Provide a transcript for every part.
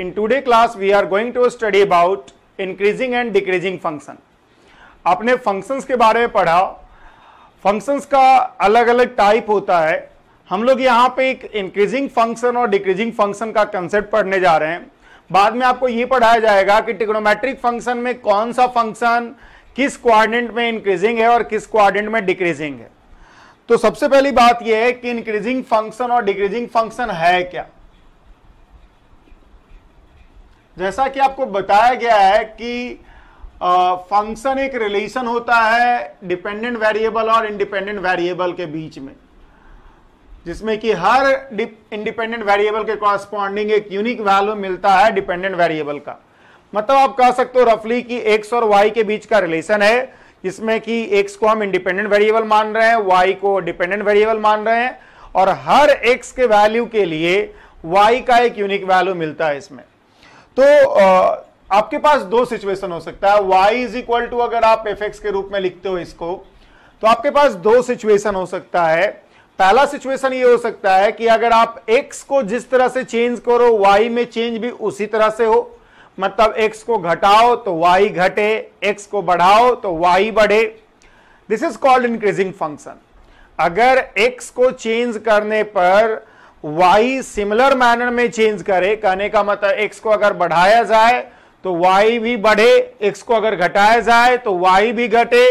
in today class we are going to study about increasing and decreasing function आपने functions के बारे में पढ़ा functions का अलग अलग टाइप होता है हम लोग यहाँ पे एक increasing function और decreasing function का concept पढ़ने जा रहे हैं बाद में आपको ये पढ़ाया जाएगा कि ट्रिग्नोमेट्रिक फंक्शन में कौन सा फंक्शन किस क्वाड्रेंट में इंक्रीजिंग है और किस क्वाड्रेंट में डिक्रीजिंग है तो सबसे पहली बात यह है कि इंक्रीजिंग फंक्शन और डिक्रीजिंग फंक्शन है क्या जैसा कि आपको बताया गया है कि फंक्शन एक रिलेशन होता है डिपेंडेंट वेरिएबल और इंडिपेंडेंट वेरिएबल के बीच में जिसमें कि हर इंडिपेंडेंट वेरिएबल के कॉरस्पॉन्डिंग एक यूनिक वैल्यू मिलता है डिपेंडेंट वेरिएबल का मतलब आप कह सकते हो रफली कि एक्स और वाई के बीच का रिलेशन है जिसमें कि एक्स को हम इंडिपेंडेंट वेरिएबल मान रहे हैं वाई को डिपेंडेंट वेरिएबल मान रहे हैं और हर एक्स के वैल्यू के लिए वाई का एक यूनिक वैल्यू मिलता है इसमें तो आपके पास दो सिचुएशन हो सकता है वाई इज इक्वल टू अगर आप एफ के रूप में लिखते हो इसको तो आपके पास दो सिचुएशन हो सकता है पहला सिचुएशन ये हो सकता है कि अगर आप x को जिस तरह से चेंज करो y में चेंज भी उसी तरह से हो मतलब x को घटाओ तो y घटे x को बढ़ाओ तो y बढ़े this is called increasing function अगर x को चेंज करने पर वाई सिमिलर मैनर में चेंज करे कहने का मतलब एक्स को अगर बढ़ाया जाए तो वाई भी बढ़े एक्स को अगर घटाया जाए तो वाई भी घटे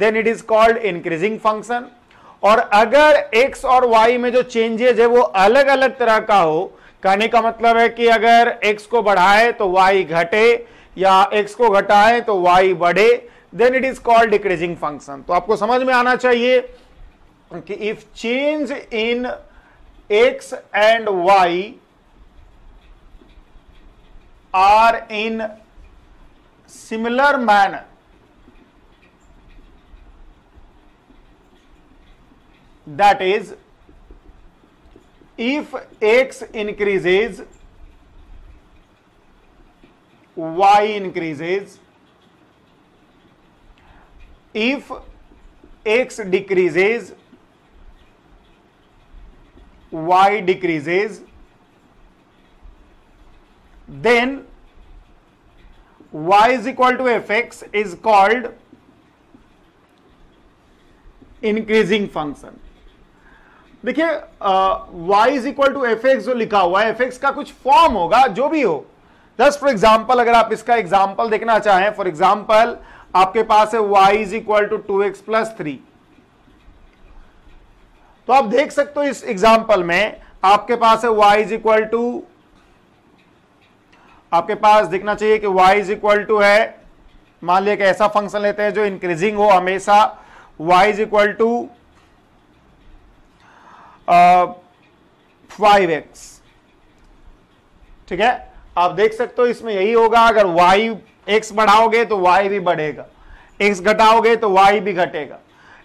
then it is called increasing function और अगर एक्स और वाई में जो चेंजेज है वो अलग अलग तरह का हो कहने का मतलब है कि अगर एक्स को बढ़ाए तो वाई घटे या एक्स को घटाए तो वाई बढ़े then it is called decreasing function तो आपको समझ में आना चाहिए कि if change in x and y are in similar manner that is if x increases y increases if x decreases y decreases then y is equal to fx is called increasing function देखिए y is equal to F जो लिखा हुआ है F का कुछ form होगा जो भी हो जस्ट फॉर एग्जाम्पल अगर आप इसका एग्जाम्पल देखना चाहें फॉर एग्जाम्पल आपके पास है y is equal to two x plus three तो आप देख सकते हो इस एग्जाम्पल में आपके पास है वाई इज इक्वल टू आपके पास दिखना चाहिए कि y इज इक्वल टू है मान लिया कि ऐसा फंक्शन लेते हैं जो इंक्रीजिंग हो हमेशा y is equal to five x ठीक है आप देख सकते हो इसमें यही होगा अगर y x बढ़ाओगे तो y भी बढ़ेगा x घटाओगे तो y भी घटेगा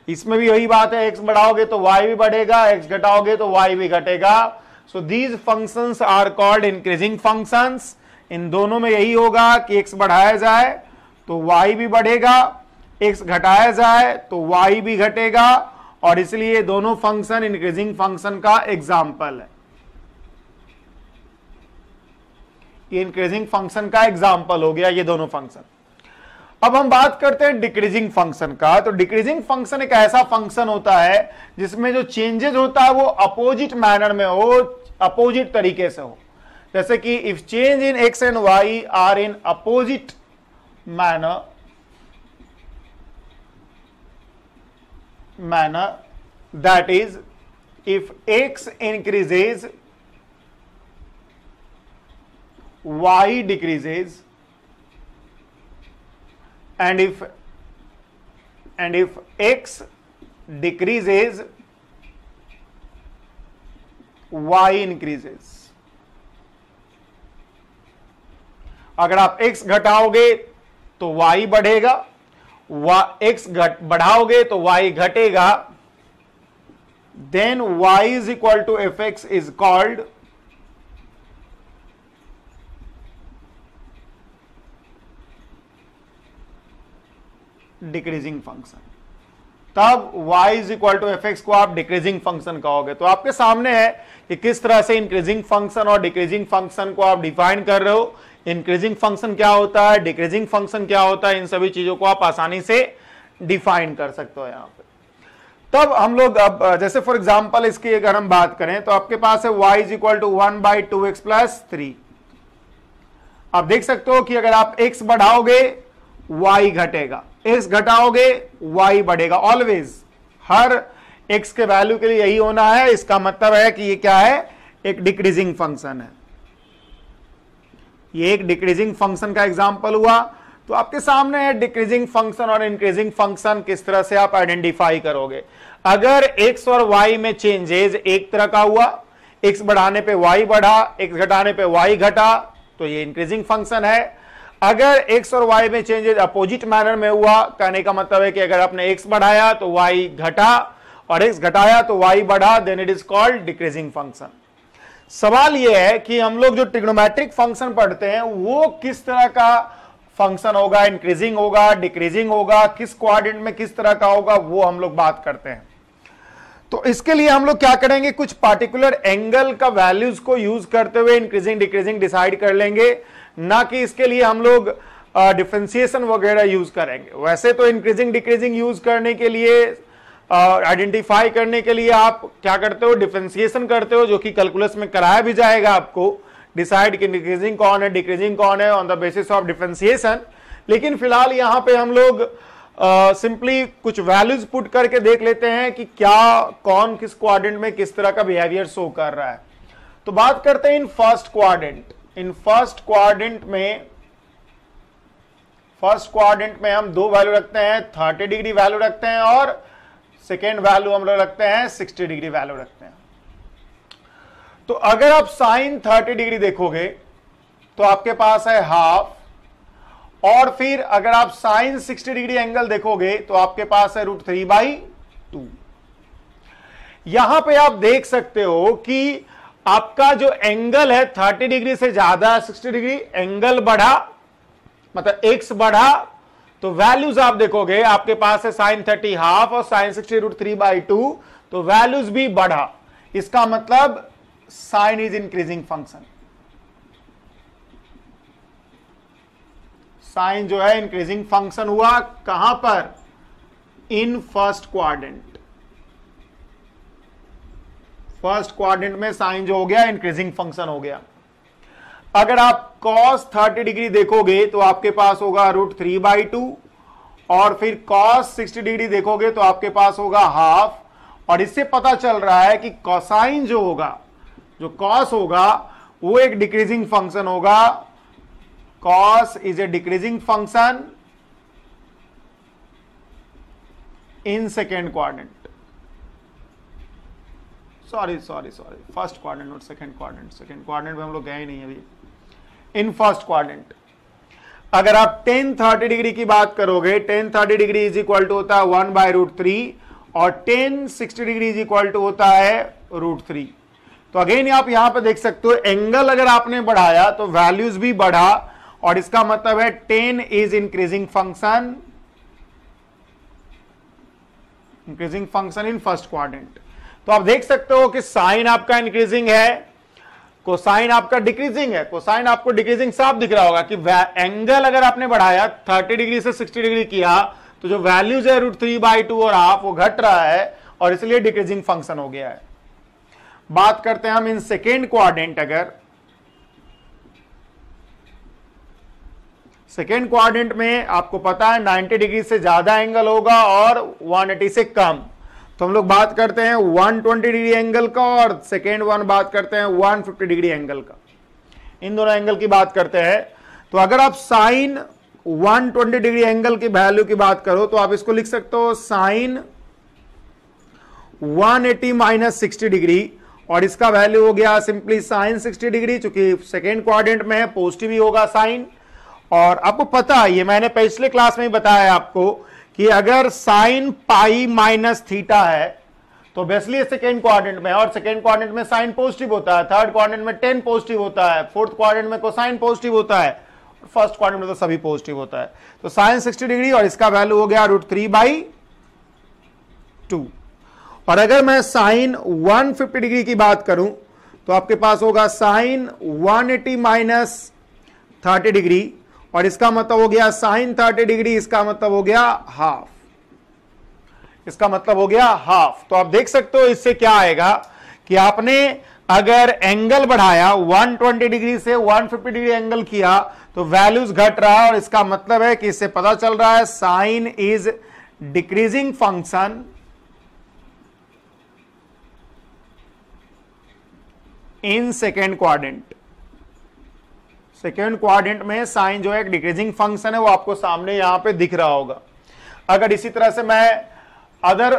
इसमें भी यही बात है एक्स बढ़ाओगे तो वाई भी बढ़ेगा एक्स घटाओगे तो वाई भी घटेगा so these function are called increasing function इन दोनों में यही होगा कि एक्स बढ़ाया जाए तो वाई भी बढ़ेगा एक्स घटाया जाए तो वाई भी घटेगा और इसलिए दोनों फंक्शन इंक्रीजिंग फंक्शन का एग्जाम्पल है इंक्रीजिंग फंक्शन का एग्जाम्पल हो गया ये दोनों फंक्शन अब हम बात करते हैं डिक्रीजिंग फंक्शन का तो डिक्रीजिंग फंक्शन एक ऐसा फंक्शन होता है जिसमें जो चेंजेस होता है वो अपोजिट मैनर में हो अपोजिट तरीके से हो जैसे कि if change in x and y are in opposite manner manner that is if x increases y decreases and if and if x decreases y increases अगर आप x घटाओगे तो y बढ़ेगा x घट बढ़ाओगे तो y घटेगा then y is equal to F x is called decreasing function तब y is equal to F x को आप डिक्रीजिंग फंक्शन कहोगे तो आपके सामने है कि किस तरह से इंक्रीजिंग फंक्शन और डिक्रीजिंग फंक्शन को आप डिफाइन कर रहे हो इंक्रीजिंग फंक्शन क्या होता है डिक्रीजिंग फंक्शन क्या होता है इन सभी चीजों को आप आसानी से डिफाइन कर सकते हो यहां पे तब हम लोग अब जैसे फॉर एग्जाम्पल इसकी अगर हम बात करें तो आपके पास है y is equal to one by two x plus three आप देख सकते हो कि अगर आप एक्स बढ़ाओगे वाई घटेगा एस घटाओगे वाई बढ़ेगा ऑलवेज हर एक्स के वैल्यू के लिए यही होना है इसका मतलब है कि ये क्या है एक डिक्रीजिंग फंक्शन है ये एक डिक्रीजिंग फंक्शन का एग्जाम्पल हुआ तो आपके सामने है डिक्रीजिंग फंक्शन और इंक्रीजिंग फंक्शन किस तरह से आप आइडेंटिफाई करोगे अगर एक्स और वाई में चेंजेज एक तरह का हुआ एक्स बढ़ाने पे वाई बढ़ा एक्स घटाने पे वाई घटा तो ये इंक्रीजिंग फंक्शन है अगर एक्स और वाई में चेंजेस अपोजिट मैनर में हुआ कहने का मतलब है कि अगर आपने एक्स बढ़ाया तो वाई घटा और एक्स घटाया तो वाई बढ़ा then it is called decreasing function सवाल यह है कि हम लोग जो ट्रिग्नोमेट्रिक फंक्शन पढ़ते हैं वो किस तरह का फंक्शन होगा इंक्रीजिंग होगा डिक्रीजिंग होगा किस क्वाड्रेंट में किस तरह का होगा वो हम लोग बात करते हैं तो इसके लिए हम लोग क्या करेंगे कुछ पार्टिकुलर एंगल का वैल्यूज को यूज करते हुए इंक्रीजिंग डिक्रीजिंग डिसाइड कर लेंगे ना कि इसके लिए हम लोग डिफ्रेंसिएशन वगैरह यूज करेंगे वैसे तो इंक्रीजिंग डिक्रीजिंग यूज करने के लिए आइडेंटिफाई uh, करने के लिए आप क्या करते हो डिफ्रेंसिएशन करते हो जो कि कैलकुलस में कराया भी जाएगा आपको डिसाइड कि डिक्रीजिंग कौन है डिक्रीजिंग कौन है on the basis of differentiation लेकिन फिलहाल यहाँ पे हम लोग सिंपली uh, कुछ वैल्यूज पुट करके देख लेते हैं कि क्या कौन किस क्वाड्रेंट में किस तरह का बिहेवियर शो कर रहा है तो बात करते हैं in first quadrant in first quadrant में फर्स्ट क्वाड्रेंट में हम दो वैल्यू रखते हैं थर्टी डिग्री वैल्यू रखते हैं और सेकेंड वैल्यू हम लोग रखते हैं सिक्सटी डिग्री वैल्यू रखते हैं तो अगर आप साइन थर्टी डिग्री देखोगे तो आपके पास है हाफ और फिर अगर आप साइन सिक्सटी डिग्री एंगल देखोगे तो आपके पास है रूट थ्री बाई टू यहां पर आप देख सकते हो कि आपका जो एंगल है 30 डिग्री से ज्यादा 60 डिग्री एंगल बढ़ा मतलब एक्स बढ़ा तो वैल्यूज आप देखोगे आपके पास है साइन थर्टी हाफ और sine sixty root three by two तो वैल्यूज भी बढ़ा इसका मतलब sine is increasing function sine जो है इंक्रीजिंग फंक्शन हुआ कहां पर in first quadrant first quadrant में साइन जो हो गया इंक्रीजिंग फंक्शन हो गया अगर आप कॉस 30 डिग्री देखोगे तो आपके पास होगा रूट थ्री बाई टू और फिर कॉस 60 डिग्री देखोगे तो आपके पास होगा हाफ और इससे पता चल रहा है कि कॉसाइन जो होगा जो कॉस होगा वो एक डिक्रीजिंग फंक्शन होगा cos is a decreasing function in second quadrant sorry sorry sorry first quadrant और सेकेंड क्वारेंट सेकेंड क्वारेंट में हम लोग गए ही नहीं अभी इन फर्स्ट क्वारेंट अगर आप टेन थर्टी डिग्री की बात करोगे tan thirty degree is equal to होता है वन बाय रूट थ्री और tan sixty degree is equal to होता है रूट थ्री तो अगेन आप यहां पर देख सकते हो एंगल अगर आपने बढ़ाया तो वैल्यूज भी बढ़ा और इसका मतलब है tan is increasing function increasing function in first quadrant तो आप देख सकते हो कि साइन आपका इंक्रीजिंग है कोसाइन आपका डिक्रीजिंग है कोसाइन आपको डिक्रीजिंग साफ दिख रहा होगा कि एंगल अगर आपने बढ़ाया 30 डिग्री से 60 डिग्री किया तो जो वैल्यूज है रूट थ्री बाई टू और हाफ वो घट रहा है और इसलिए डिक्रीजिंग फंक्शन हो गया है बात करते हैं हम इन सेकेंड क्वाड्रेंट अगर सेकेंड क्वाड्रेंट में आपको पता है 90 डिग्री से ज्यादा एंगल होगा और 180 से कम तो हम लोग बात करते हैं 120 डिग्री एंगल का और सेकेंड वन बात करते हैं 150 डिग्री एंगल का इन दोनों एंगल की बात करते हैं तो अगर आप साइन 120 डिग्री एंगल की वैल्यू की बात करो तो आप इसको लिख सकते हो sine 180 eighty minus sixty degree और इसका वैल्यू हो गया सिंपली साइन 60 डिग्री चूंकि सेकेंड क्वारेंट में है पॉजिटिव ही होगा साइन और आपको पता है ये मैंने पिछले क्लास में ही बताया आपको कि अगर साइन पाई माइनस थीटा है तो बेसली सेकेंड क्वारेंट में और सेकेंड क्वारेंट में साइन पॉजिटिव होता है थर्ड क्वारेंट में टेन पॉजिटिव होता है फोर्थ क्वारेंट में कोसाइन पॉजिटिव होता है फर्स्ट क्वारेंट में तो सभी पॉजिटिव होता है तो साइन सिक्सटी डिग्री और इसका वैल्यू हो गया रूट थ्री बाई टू और अगर मैं साइन वन फिफ्टी डिग्री की बात करूं तो आपके पास होगा sine one eighty minus thirty degree और इसका मतलब हो गया साइन थर्टी डिग्री इसका मतलब हो गया हाफ इसका मतलब हो गया हाफ तो आप देख सकते हो इससे क्या आएगा कि आपने अगर एंगल बढ़ाया 120 डिग्री से 150 डिग्री एंगल किया तो वैल्यूज घट रहा है और इसका मतलब है कि इससे पता चल रहा है sine is decreasing function in second quadrant second quadrant में साइन जो है एक डिक्रीजिंग फंक्शन है वो आपको सामने यहाँ पे दिख रहा होगा अगर इसी तरह से मैं अदर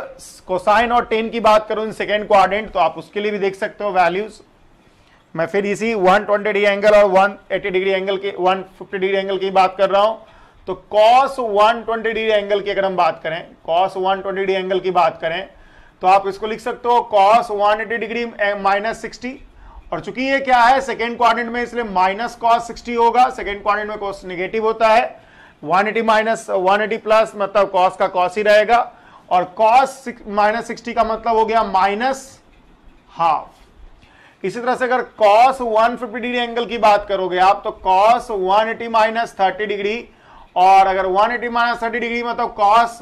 कोसाइन और टेन की बात करूं सेकेंड क्वारेंट तो आप उसके लिए भी देख सकते हो वैल्यूज मैं फिर इसी 120 डिग्री एंगल और 180 डिग्री एंगल की 150 डिग्री एंगल की बात कर रहा हूं तो कॉस 120 डिग्री एंगल की अगर हम बात करें कॉस 120 डिग्री एंगल की बात करें तो आप इसको लिख सकते हो कॉस 180 डिग्री माइनस सिक्सटी और चूंकि ये क्या है सेकेंड क्वारेंट में इसलिए माइनस कॉस सिक्सटी होगा सेकेंड क्वारेंट में कॉस निगेटिव होता है 180 एटी माइनस वन प्लस मतलब कॉस का कॉस ही रहेगा और कॉस माइनस सिक्सटी का मतलब हो गया माइनस हाफ इसी तरह से अगर कॉस 150 डिग्री एंगल की बात करोगे आप तो cos 180 eighty minus thirty degree और अगर 180 एटी माइनस थर्टी डिग्री मतलब कॉस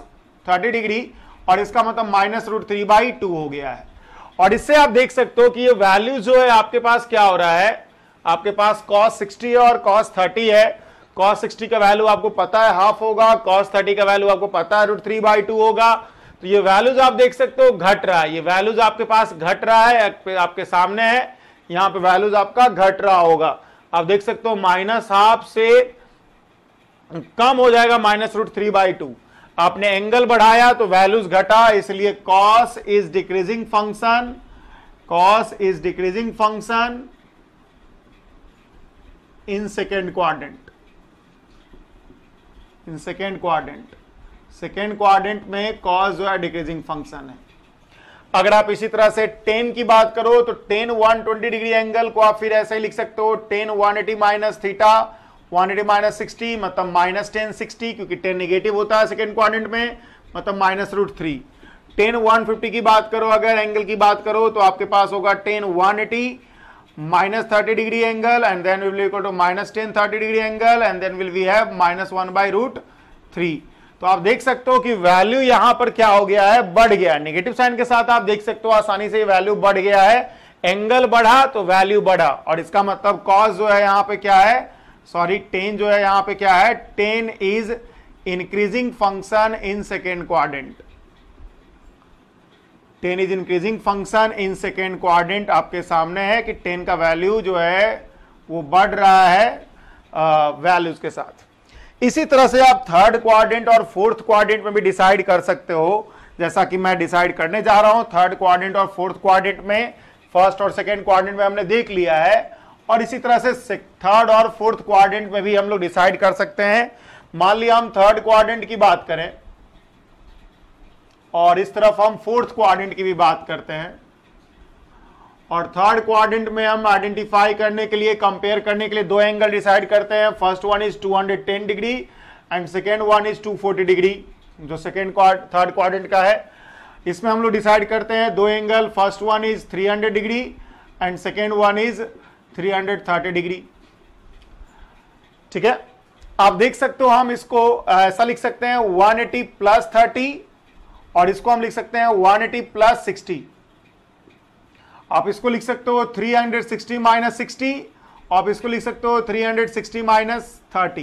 30 डिग्री और इसका मतलब minus root three by two हो गया है और इससे आप देख सकते हो कि ये वैल्यू जो है आपके पास क्या हो रहा है आपके पास cos 60 है और cos 30 है cos 60 का वैल्यू आपको पता है हाफ होगा cos 30 का वैल्यू आपको पता है रूट थ्री बाई टू होगा तो ये वैल्यूज आप देख सकते हो घट रहा है ये वैल्यूज आपके पास घट रहा है आपके सामने है यहाँ पे वैल्यूज आपका घट रहा होगा आप देख सकते हो माइनस हाफ से कम हो जाएगा minus root three by two आपने एंगल बढ़ाया तो वैल्यूज घटा इसलिए cos is decreasing function cos is decreasing function in second quadrant in second quadrant second quadrant में कॉस जो है डिक्रीजिंग फंक्शन है अगर आप इसी तरह से टेन की बात करो तो टेन 120 डिग्री एंगल को आप फिर ऐसे ही लिख सकते हो tan 180 eighty minus theta quantity minus sixty मतलब माइनस टेन सिक्सटी क्योंकि टेन निगेटिव होता है सेकेंड क्वारंट में मतलब minus root three tan one fifty की बात करो अगर एंगल की बात करो तो आपके पास होगा tan one eighty minus thirty degree angle and then will equal to minus tan thirty degree angle and then will we have minus one 1 root three तो आप देख सकते हो कि वैल्यू यहां पर क्या हो गया है बढ़ गया नेगेटिव साइन के साथ आप देख सकते हो आसानी से वैल्यू बढ़ गया है एंगल बढ़ा तो वैल्यू बढ़ा और इसका मतलब कॉज जो है यहां पर क्या है सॉरी टेन जो है यहां पे क्या है tan is increasing function in second quadrant tan is increasing function in second quadrant आपके सामने है कि टेन का वैल्यू जो है वो बढ़ रहा है वैल्यूज के साथ इसी तरह से आप थर्ड क्वाड्रेंट और फोर्थ क्वाड्रेंट में भी डिसाइड कर सकते हो जैसा कि मैं डिसाइड करने जा रहा हूं थर्ड क्वाड्रेंट और फोर्थ क्वाड्रेंट में फर्स्ट और सेकेंड क्वाड्रेंट में हमने देख लिया है और इसी तरह से थर्ड और फोर्थ क्वाड्रेंट में भी हम लोग डिसाइड कर सकते हैं मान लिया हम थर्ड क्वाड्रेंट की बात करें और इस तरफ हम फोर्थ क्वाड्रेंट की भी बात करते हैं और थर्ड क्वाड्रेंट में हम आइडेंटिफाई करने के लिए कंपेयर करने के लिए दो एंगल डिसाइड करते हैं first one is 210 degree and second one is 240 degree जो सेकेंड थर्ड क्वाड्रेंट का है इसमें हम लोग डिसाइड करते हैं दो angle first one is 300 degree and second one is 330 degree ठीक है आप देख सकते हो हम इसको ऐसा लिख सकते हैं 180 एटी प्लस थर्टी और इसको हम लिख सकते हैं 180 एटी प्लस सिक्सटी आप इसको लिख सकते हो 360 हंड्रेड सिक्सटी माइनस सिक्सटी आप इसको लिख सकते हो 360 हंड्रेड सिक्सटी माइनस थर्टी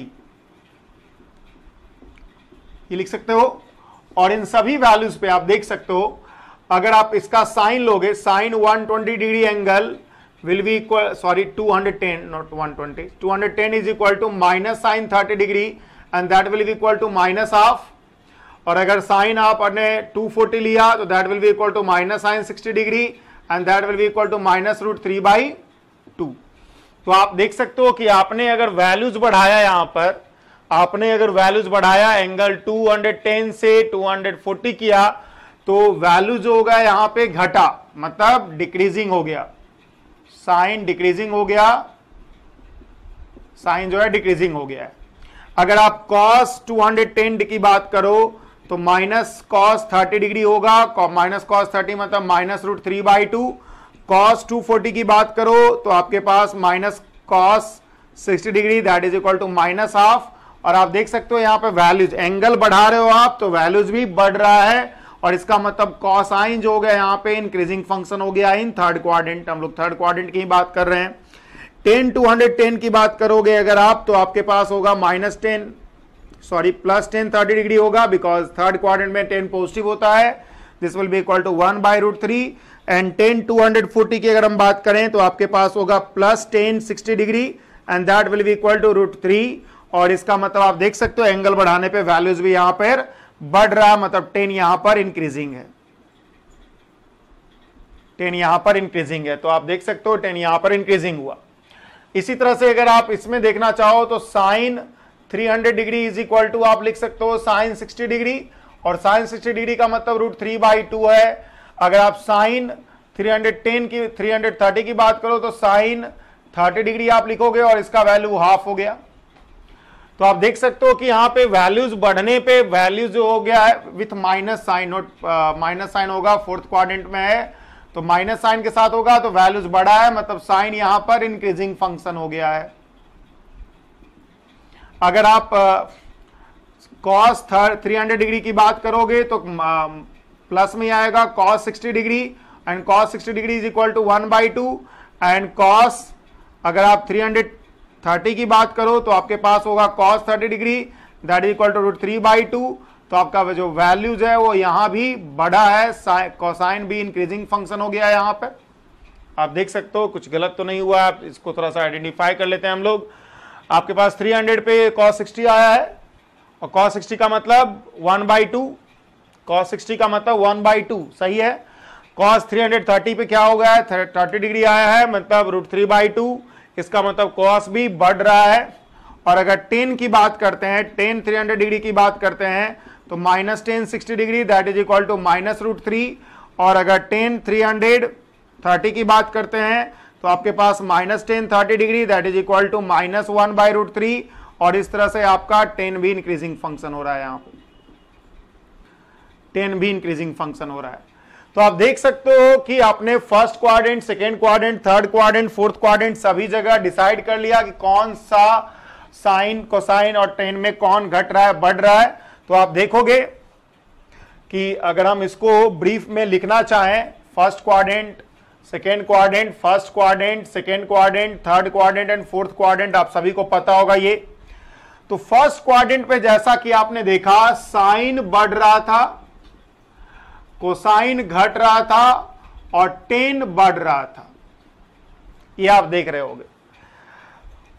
ये लिख सकते हो और इन सभी वैल्यूज पे आप देख सकते हो अगर आप इसका साइन लोगे sine 120 degree angle will be equal sorry 210 not 120 210 is equal to minus sin 30 degree and that will be equal to minus half और अगर साइन आपने 240 लिया तो that will be equal to minus sine 60 degree and that will be equal to minus root three by two तो आप देख सकते हो कि आपने अगर वैल्यूज बढ़ाया यहां पर आपने अगर वैल्यूज बढ़ाया एंगल 210 से 240 किया तो वैल्यू जो होगा यहां पे घटा मतलब डिक्रीजिंग हो गया साइन डिक्रीजिंग हो गया साइन जो है डिक्रीजिंग हो गया है अगर आप कॉस 210 की बात करो तो माइनस कॉस 30 डिग्री होगा माइनस कॉस 30 मतलब minus root three by two cos two की बात करो तो आपके पास minus cos 60 degree that is equal to minus half और आप देख सकते हो यहां पे वैल्यूज एंगल बढ़ा रहे हो आप तो वैल्यूज भी बढ़ रहा है और इसका मतलब कॉस जो हो गया यहाँ पे इंक्रीजिंग फंक्शन हो गया इन थर्ड क्वाड्रेंट हम लोग थर्ड क्वाड्रेंट की बात कर रहे हैं टेन टू हंड्रेड टेन की बात करोगे अगर आप तो आपके पास होगा minus tan sorry plus tan thirty degree होगा बिकॉज थर्ड क्वाड्रेंट में टेन पॉजिटिव होता है this will be equal to one by root three and tan two hundred forty की अगर हम बात करें तो आपके पास होगा plus tan sixty degree and that will be equal to root three और इसका मतलब आप देख सकते हो एंगल बढ़ाने पे वैल्यूज भी यहां पर बढ़ रहा मतलब टेन यहां पर इंक्रीजिंग है टेन यहां पर इंक्रीजिंग है तो आप देख सकते हो टेन यहां पर इंक्रीजिंग हुआ इसी तरह से अगर आप इसमें देखना चाहो तो sine 300 degree is equal to आप लिख सकते हो साइन 60 डिग्री और साइन 60 डिग्री का मतलब रूट थ्री बाई टू है अगर आप साइन 310 की 330 की बात करो तो साइन 30 डिग्री आप लिखोगे और इसका वैल्यू हाफ हो गया तो आप देख सकते हो कि यहां पे वैल्यूज बढ़ने पे वैल्यूज हो गया है with minus sign note minus sign होगा फोर्थ क्वाड्रेंट में है तो माइनस साइन के साथ होगा तो वैल्यूज बढ़ा है मतलब साइन यहां पर इंक्रीजिंग फंक्शन हो गया है अगर आप कॉस थ्री हंड्रेड डिग्री की बात करोगे तो प्लस में आएगा cos sixty degree and cos sixty degree is equal to one by two and cos अगर आप थ्री हंड्रेड थर्टी की बात करो तो आपके पास होगा cos thirty degree that is equal to root three by two तो आपका जो वैल्यूज है वो यहाँ भी बढ़ा है कोसाइन भी इंक्रीजिंग फंक्शन हो गया है यहाँ पर आप देख सकते हो कुछ गलत तो नहीं हुआ आप इसको थोड़ा सा आइडेंटिफाई कर लेते हैं हम लोग आपके पास 300 पे कॉस 60 आया है और कॉस 60 का मतलब 1 बाई टू कॉस सिक्सटी का मतलब 1 बाई टू सही है कॉस 330 पे क्या हो गया है 30 डिग्री आया है मतलब रूट थ्री बाई टू इसका मतलब कॉस भी बढ़ रहा है और अगर टेन की बात करते हैं टेन थ्री हंड्रेड डिग्री की बात करते हैं तो minus tan sixty degree that is equal to minus root three और अगर टेन थ्री हंड्रेड थर्टी की बात करते हैं तो आपके पास minus tan thirty degree that is equal to minus one by root three और इस तरह से आपका टेन भी इंक्रीजिंग फंक्शन हो रहा है यहां पर टेन भी इंक्रीजिंग फंक्शन हो रहा है तो आप देख सकते हो कि आपने first quadrant second quadrant third quadrant fourth quadrant सभी जगह डिसाइड कर लिया कि कौन सा साइन कोसाइन और टेन में कौन घट रहा है बढ़ रहा है तो आप देखोगे कि अगर हम इसको ब्रीफ में लिखना चाहें first quadrant second quadrant first quadrant second quadrant third quadrant and fourth quadrant आप सभी को पता होगा ये तो फर्स्ट क्वाड्रेंट पे जैसा कि आपने देखा साइन बढ़ रहा था कोसाइन घट रहा था और टेन बढ़ रहा था ये आप देख रहे होंगे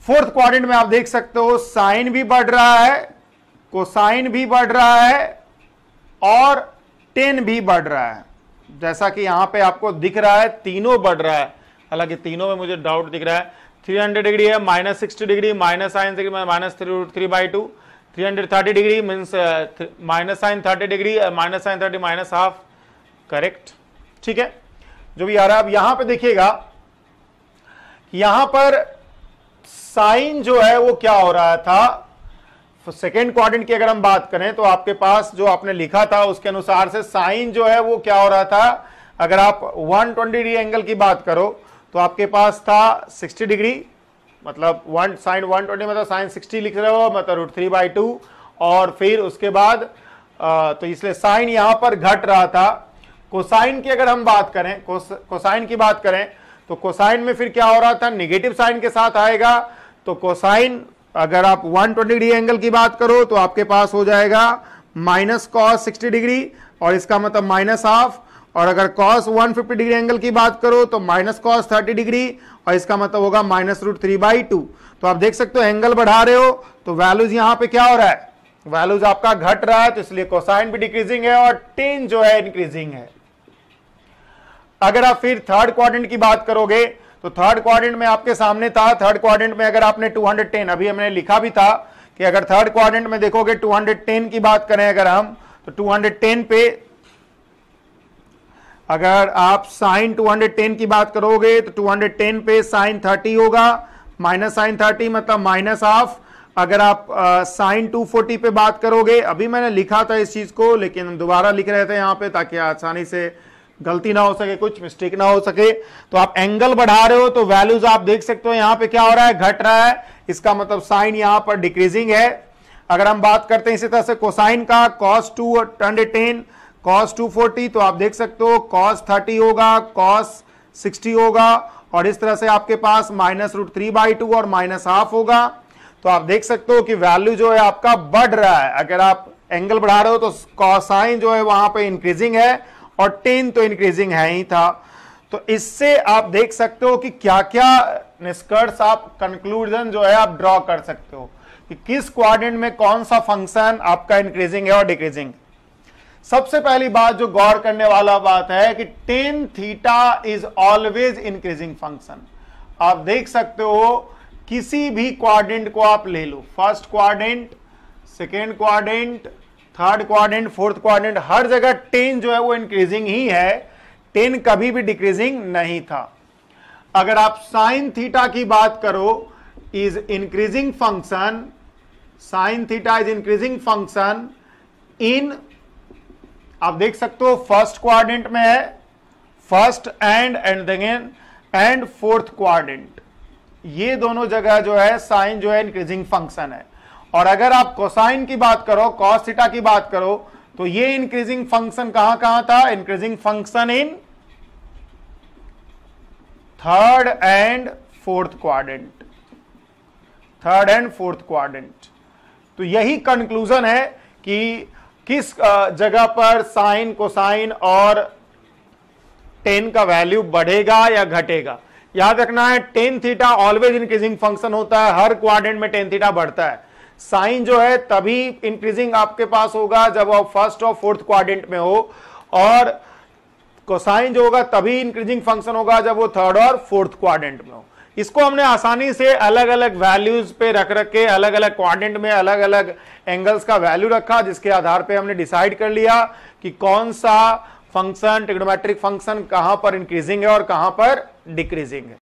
फोर्थ क्वाड्रेंट में आप देख सकते हो साइन भी बढ़ रहा है कोसाइन भी बढ़ रहा है और टेन भी बढ़ रहा है जैसा कि यहां पे आपको दिख रहा है तीनों बढ़ रहा है हालांकि तीनों में मुझे डाउट दिख रहा है 300 डिग्री है minus sixty degree minus sine degree minus three three by two three hundred thirty degree means minus sine thirty degree minus sine thirty minus half correct ठीक है जो भी आ रहा है अब यहां पे देखिएगा यहां पर साइन जो है वो क्या हो रहा था सेकेंड क्वाड्रेंट की अगर हम बात करें तो आपके पास जो आपने लिखा था उसके अनुसार से साइन जो है वो क्या हो रहा था अगर आप 120 डिग्री एंगल की बात करो तो आपके पास था 60 डिग्री मतलब वन साइन वन ट्वेंटी मतलब साइन 60 लिख रहे हो मतलब रूट थ्री बाई टू और फिर उसके बाद आ, तो इसलिए साइन यहां पर घट रहा था कोसाइन की अगर हम बात करें कोसाइन की बात करें तो कोसाइन में फिर क्या हो रहा था निगेटिव साइन के साथ आएगा तो कोसाइन अगर आप 120 डिग्री एंगल की बात करो तो आपके पास हो जाएगा माइनस कॉस 60 डिग्री और इसका मतलब माइनस हाफ और अगर कॉस 150 डिग्री एंगल की बात करो तो माइनस कॉस 30 डिग्री और इसका मतलब होगा minus root three by two तो आप देख सकते हो एंगल बढ़ा रहे हो तो वैल्यूज यहां पे क्या हो रहा है वैल्यूज आपका घट रहा है तो इसलिए कोसाइन भी डिक्रीजिंग है और टेन जो है इंक्रीजिंग है अगर आप फिर थर्ड क्वाड्रेंट की बात करोगे तो थर्ड क्वाड्रेंट में आपके सामने था थर्ड क्वाड्रेंट में अगर आपने 210 अभी हमने लिखा भी था कि अगर थर्ड क्वाड्रेंट में देखोगे 210 की बात करें अगर हम तो 210 पे अगर आप साइन 210 की बात करोगे तो 210 पे साइन 30 होगा माइनस साइन 30 मतलब माइनस ऑफ अगर आप साइन uh, 240 पे बात करोगे अभी मैंने लिखा था इस चीज को लेकिन हम दोबारा लिख रहे थे यहां पे ताकि आसानी से गलती ना हो सके कुछ मिस्टेक ना हो सके तो आप एंगल बढ़ा रहे हो तो वैल्यूज आप देख सकते हो यहां पे क्या हो रहा है घट रहा है इसका मतलब साइन यहां पर डिक्रीजिंग है अगर हम बात करते हैं इसी तरह से कोसाइन का कॉस टू टर्न टेन कॉस टू फोर्टी तो आप देख सकते हो कॉस थर्टी होगा कॉस सिक्सटी होगा और इस तरह से आपके पास minus root three by two और माइनस हाफ होगा तो आप देख सकते हो कि वैल्यू जो है आपका बढ़ रहा है अगर आप एंगल बढ़ा रहे हो तो कॉसाइन जो है वहां पे इंक्रीजिंग है और टेन तो इंक्रीजिंग है ही था तो इससे आप देख सकते हो कि क्या क्या निष्कर्ष आप कंक्लूजन जो है आप ड्रॉ कर सकते हो कि किस क्वाड्रेंट में कौन सा फंक्शन आपका इंक्रीजिंग है और डिक्रीजिंग सबसे पहली बात जो गौर करने वाला बात है कि tan theta is always increasing function आप देख सकते हो किसी भी क्वाड्रेंट को आप ले लो first quadrant second quadrant third quadrant fourth quadrant हर जगह टेन जो है वो इंक्रीजिंग ही है टेन कभी भी डिक्रीजिंग नहीं था अगर आप साइन थीटा की बात करो is increasing function sine theta is increasing function in आप देख सकते हो फर्स्ट क्वारेंट में है first and and then and fourth quadrant ये दोनों जगह जो है साइन जो है इंक्रीजिंग फंक्शन है और अगर आप कोसाइन की बात करो कॉस थीटा की बात करो तो ये इंक्रीजिंग फंक्शन कहां कहां था increasing function in third and fourth quadrant third and fourth quadrant तो यही कंक्लूजन है कि किस जगह पर साइन कोसाइन और टेन का वैल्यू बढ़ेगा या घटेगा याद रखना है tan theta always increasing function होता है हर क्वाड्रेंट में टेन थीटा बढ़ता है साइन जो है तभी इंक्रीजिंग आपके पास होगा जब आप फर्स्ट और फोर्थ क्वाड्रेंट में हो और कोसाइन जो होगा तभी इंक्रीजिंग फंक्शन होगा जब वो थर्ड और फोर्थ क्वाड्रेंट में हो इसको हमने आसानी से अलग अलग वैल्यूज पे रख रख के अलग अलग क्वाड्रेंट में अलग अलग एंगल्स का वैल्यू रखा जिसके आधार पे हमने डिसाइड कर लिया कि कौन सा फंक्शन ट्रिग्नोमेट्रिक फंक्शन कहां पर इंक्रीजिंग है और कहां पर डिक्रीजिंग है